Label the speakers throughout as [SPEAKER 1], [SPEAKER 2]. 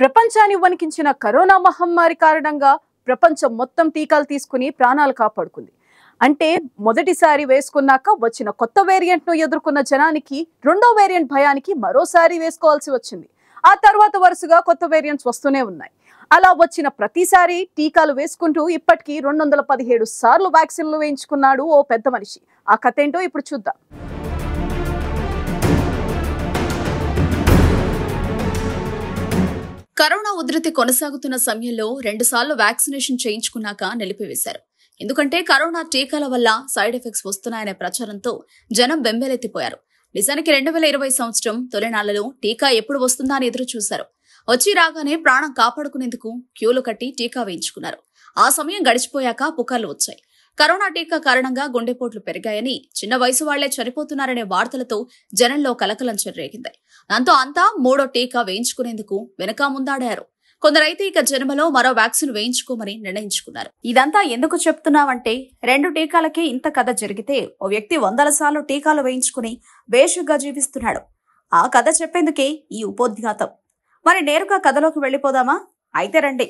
[SPEAKER 1] ప్రపంచాన్ని వణికించిన కరోనా మహమ్మారి కారణంగా ప్రపంచం మొత్తం టీకాలు తీసుకుని ప్రాణాలు కాపాడుకుంది అంటే మొదటిసారి వేసుకున్నాక వచ్చిన కొత్త వేరియంట్ను ఎదుర్కొన్న జనానికి రెండో వేరియంట్ భయానికి మరోసారి వేసుకోవాల్సి వచ్చింది ఆ తర్వాత వరుసగా కొత్త వేరియంట్స్ వస్తూనే ఉన్నాయి అలా వచ్చిన ప్రతిసారి టీకాలు వేసుకుంటూ ఇప్పటికీ రెండు వందల పదిహేడు సార్లు వ్యాక్సిన్లు వేయించుకున్నాడు ఓ పెద్ద మనిషి ఆ కథ ఏంటో ఇప్పుడు చూద్దాం కరోనా ఉధృతి కొనసాగుతున్న సమయంలో రెండుసార్లు వ్యాక్సినేషన్ చేయించుకున్నాక నిలిపివేశారు ఎందుకంటే కరోనా టీకాల వల్ల సైడ్ ఎఫెక్ట్స్ వస్తున్నాయనే ప్రచారంతో జనం బెంబేలెత్తిపోయారు నిజానికి రెండు వేల ఇరవై సంవత్సరం తొలినాళ్లలో టీకా ఎప్పుడు వస్తుందా అని ఎదురు చూశారు వచ్చి రాగానే ప్రాణం కాపాడుకునేందుకు క్యూలు కట్టి టీకా వేయించుకున్నారు ఆ సమయం గడిచిపోయాక పుకార్లు వచ్చాయి కరోనా టీకా కారణంగా గుండెపోట్లు పెరిగాయని చిన్న వయసు వాళ్లే చనిపోతున్నారనే వార్తలతో జనంలో కలకలం చెలరేగింది దాంతో అంతా మూడో టీకా వేయించుకునేందుకు వెనక ముందాడారు కొందరైతే ఇక జన్మలో మరో వ్యాక్సిన్ వేయించుకోమని నిర్ణయించుకున్నారు ఇదంతా ఎందుకు చెప్తున్నామంటే రెండు టీకాలకే ఇంత కథ జరిగితే ఓ వ్యక్తి వందల సార్లు టీకాలు వేయించుకుని వేషుగా జీవిస్తున్నాడు ఆ కథ చెప్పేందుకే ఈ ఉపోద్ఘాతం మరి నేరుగా కథలోకి వెళ్ళిపోదామా అయితే రండి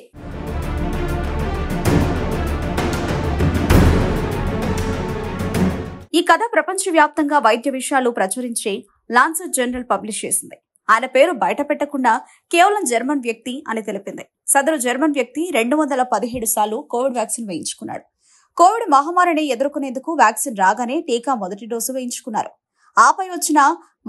[SPEAKER 1] ఈ కథ ప్రపంచవ్యాప్తంగా వైద్య విషయాలు ప్రచురించే లాన్సర్ జనరల్ పబ్లిష్ చేసింది ఆయన పేరు బయట పెట్టకుండా కేవలం జర్మన్ వ్యక్తి అని తెలిపింది సదరు జర్మన్ వ్యక్తి రెండు వందల పదిహేడు సార్లు కోవిడ్ వ్యాక్సిన్ వేయించుకున్నాడు కోవిడ్ మహమ్మారిని ఎదుర్కొనేందుకు వ్యాక్సిన్ రాగానే టీకా మొదటి డోసు వేయించుకున్నారు ఆపై వచ్చిన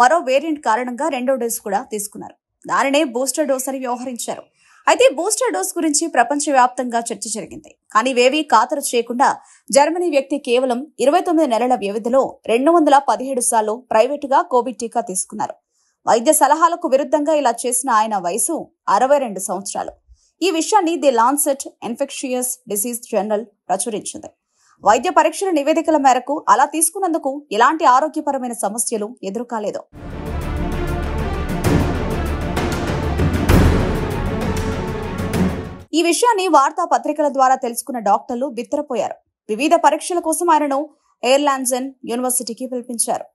[SPEAKER 1] మరో వేరియంట్ కారణంగా రెండో డోసు కూడా తీసుకున్నారు దానినే బూస్టర్ డోస్ అని వ్యవహరించారు అయితే బూస్టర్ డోస్ గురించి ప్రపంచవ్యాప్తంగా చర్చ జరిగింది కానీ వేవీ ఖాతరు చేయకుండా జర్మనీ వ్యక్తి కేవలం ఇరవై తొమ్మిది నెలల వ్యవధిలో రెండు వందల పదిహేడు సార్లు ప్రైవేటుగా కోవిడ్ టీకా తీసుకున్నారు వైద్య సలహాలకు విరుద్ధంగా ఇలా చేసిన ఆయన వయసు అరవై రెండు సంవత్సరాలు ఈ విషయాన్ని the Lancet infectious disease journal ప్రచురించింది వైద్య పరీక్షల నివేదికల మేరకు అలా తీసుకున్నందుకు ఎలాంటి ఆరోగ్యపరమైన సమస్యలు ఎదురుకాలేదు ఈ విషయాన్ని వార్తాపత్రికల ద్వారా తెలుసుకున్న డాక్టర్లు బిత్తరపోయారు వివిధ పరీక్షల కోసం ఆయనను ఎయిర్లాండ్సన్ యూనివర్సిటీకి పిలిపించారు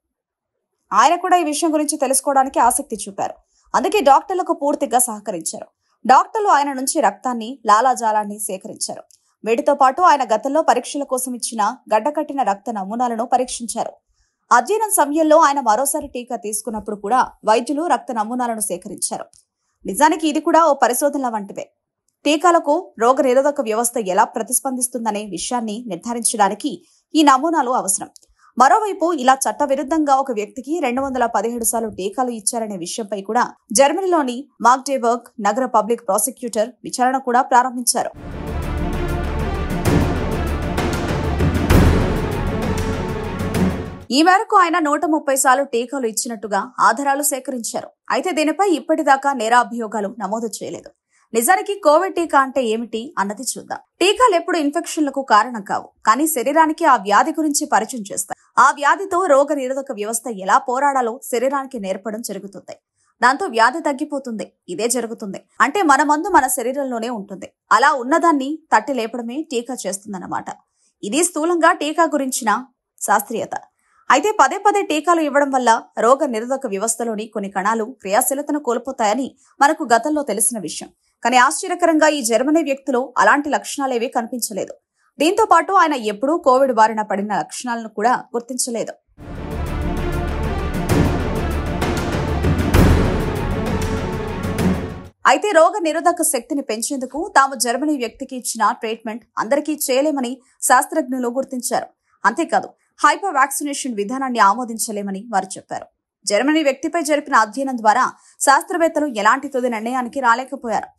[SPEAKER 1] ఆయన కూడా ఈ విషయం గురించి తెలుసుకోవడానికి ఆసక్తి చూపారు అందుకే డాక్టర్లకు పూర్తిగా సహకరించారు డాక్టర్లు ఆయన నుంచి రక్తాన్ని లాలాజాలాన్ని సేకరించారు వీటితో పాటు ఆయన గతంలో పరీక్షల కోసం ఇచ్చిన గడ్డకట్టిన రక్త నమూనాలను పరీక్షించారు అధ్యయనం సమయంలో ఆయన మరోసారి టీకా తీసుకున్నప్పుడు కూడా వైద్యులు రక్త నమూనాలను సేకరించారు నిజానికి ఇది కూడా ఓ పరిశోధనల వంటివే టీకాలకు రోగనిరోధక వ్యవస్థ ఎలా ప్రతిస్పందిస్తుందనే విషయాన్ని నిర్ధారించడానికి ఈ నమూనాలు అవసరం మరోవైపు ఇలా చట్టవిరుద్ధంగా ఒక వ్యక్తికి రెండు వందల పదిహేడు సార్లు టీకాలు ఇచ్చారనే విషయంపై కూడా జర్మనీలోని మాగ్డేబర్గ్ నగర పబ్లిక్ ప్రాసిక్యూటర్ విచారణ కూడా ప్రారంభించారు ఈ మేరకు ఆయన నూట ముప్పై సార్లు టీకాలు ఇచ్చినట్టుగా ఆధారాలు సేకరించారు అయితే దీనిపై ఇప్పటిదాకా నేరాభియోగాలు నమోదు చేయలేదు నిజానికి కోవిడ్ టీకా అంటే ఏమిటి అన్నది చూద్దాం టీకాలు ఎప్పుడు ఇన్ఫెక్షన్లకు కారణం కావు కానీ శరీరానికి ఆ వ్యాధి గురించి పరిచయం చేస్తాయి ఆ వ్యాధితో రోగ నిరోధక వ్యవస్థ ఎలా పోరాడాలో శరీరానికి నేర్పడం జరుగుతుంది దాంతో వ్యాధి తగ్గిపోతుంది ఇదే జరుగుతుంది అంటే మన మందు మన శరీరంలోనే ఉంటుంది అలా ఉన్నదాన్ని తట్టి లేపడమే టీకా చేస్తుందన్నమాట ఇది స్థూలంగా టీకా గురించిన శాస్త్రీయత అయితే పదే పదే టీకాలు ఇవ్వడం వల్ల రోగ నిరోధక వ్యవస్థలోని కొన్ని కణాలు క్రియాశీలతను కోల్పోతాయని మనకు గతంలో తెలిసిన విషయం కానీ ఆశ్చర్యకరంగా ఈ జర్మనీ వ్యక్తిలో అలాంటి లక్షణాలేవీ కనిపించలేదు దీంతో పాటు ఆయన ఎప్పుడూ కోవిడ్ బారిన పడిన లక్షణాలను కూడా గుర్తించలేదు అయితే రోగ నిరోధక శక్తిని పెంచేందుకు తాము జర్మనీ వ్యక్తికి ఇచ్చిన ట్రీట్మెంట్ అందరికీ చేయలేమని శాస్త్రజ్ఞులు గుర్తించారు అంతేకాదు హైపర్ వ్యాక్సినేషన్ విధానాన్ని ఆమోదించలేమని వారు చెప్పారు జర్మనీ వ్యక్తిపై జరిపిన అధ్యయనం ద్వారా శాస్త్రవేత్తలు ఎలాంటి తుది నిర్ణయానికి రాలేకపోయారు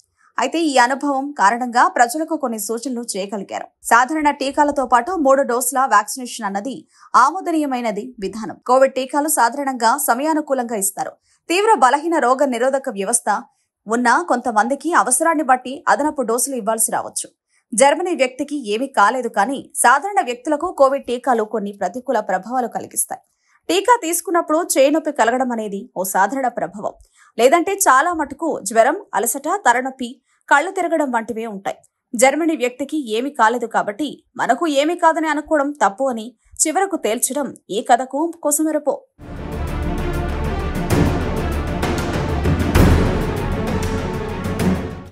[SPEAKER 1] అయితే ఈ అనుభవం కారణంగా ప్రజలకు కొన్ని సూచనలు చేయగలిగారు సాధారణ టీకాలతో పాటు మూడు డోసుల వ్యాక్సినేషన్ అన్నది ఆమోదనీయమైనది విధానం కోవిడ్ టీకాలు సాధారణంగా సమయానుకూలంగా ఇస్తారు తీవ్ర బలహీన రోగ నిరోధక వ్యవస్థ ఉన్న కొంతమందికి అవసరాన్ని బట్టి అదనపు డోసులు ఇవ్వాల్సి రావచ్చు జర్మనీ వ్యక్తికి ఏమీ కాలేదు కానీ సాధారణ వ్యక్తులకు కోవిడ్ టీకాలు కొన్ని ప్రతికూల ప్రభావాలు కలిగిస్తాయి టీకా తీసుకున్నప్పుడు చేయినొప్పి కలగడం అనేది ఓ సాధారణ ప్రభావం లేదంటే చాలా మటుకు జ్వరం అలసట తలనొప్పి కళ్ళు తిరగడం వంటివే ఉంటాయి జర్మనీ వ్యక్తికి ఏమీ కాలేదు కాబట్టి మనకు ఏమీ కాదని అనుకోవడం తప్పు అని చివరకు తేల్చడం ఈ కథకు కోసమెరపో